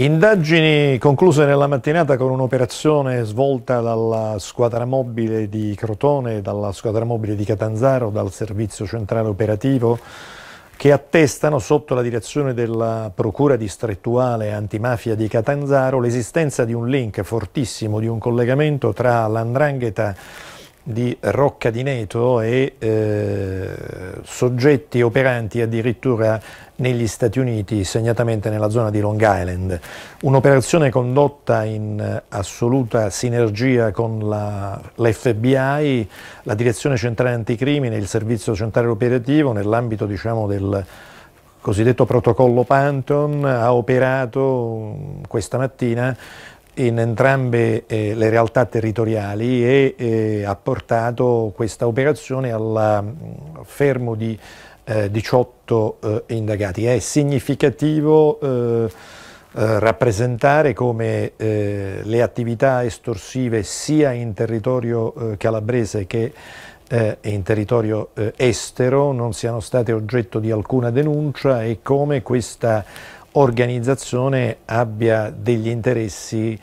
Indagini concluse nella mattinata con un'operazione svolta dalla squadra mobile di Crotone, dalla squadra mobile di Catanzaro, dal servizio centrale operativo che attestano sotto la direzione della Procura distrettuale antimafia di Catanzaro l'esistenza di un link fortissimo, di un collegamento tra l'andrangheta di Rocca di Neto e eh, soggetti operanti addirittura negli Stati Uniti, segnatamente nella zona di Long Island. Un'operazione condotta in eh, assoluta sinergia con l'FBI, la, la, Direzione Centrale Anticrimine, il Servizio Centrale Operativo nell'ambito diciamo, del cosiddetto protocollo Panton ha operato mm, questa mattina in entrambe eh, le realtà territoriali e eh, ha portato questa operazione al mm, fermo di eh, 18 eh, indagati. È significativo eh, eh, rappresentare come le attività estorsive sia in territorio calabrese che in territorio estero non siano state oggetto di alcuna denuncia e come questa organizzazione abbia degli interessi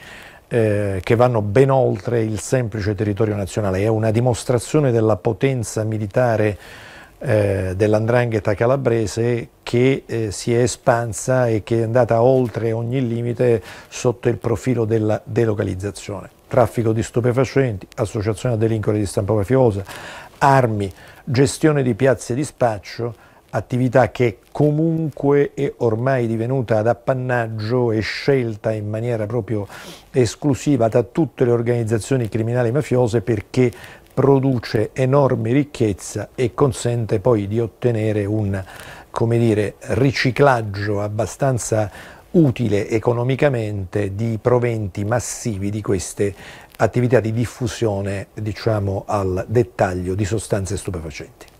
eh, che vanno ben oltre il semplice territorio nazionale, è una dimostrazione della potenza militare eh, dell'andrangheta calabrese che eh, si è espansa e che è andata oltre ogni limite sotto il profilo della delocalizzazione. Traffico di stupefacenti, associazione a delinquere di stampa mafiosa, armi, gestione di piazze di spaccio, attività che comunque è ormai divenuta ad appannaggio e scelta in maniera proprio esclusiva da tutte le organizzazioni criminali mafiose perché produce enorme ricchezza e consente poi di ottenere un dire, riciclaggio abbastanza utile economicamente di proventi massivi di queste attività di diffusione diciamo, al dettaglio di sostanze stupefacenti.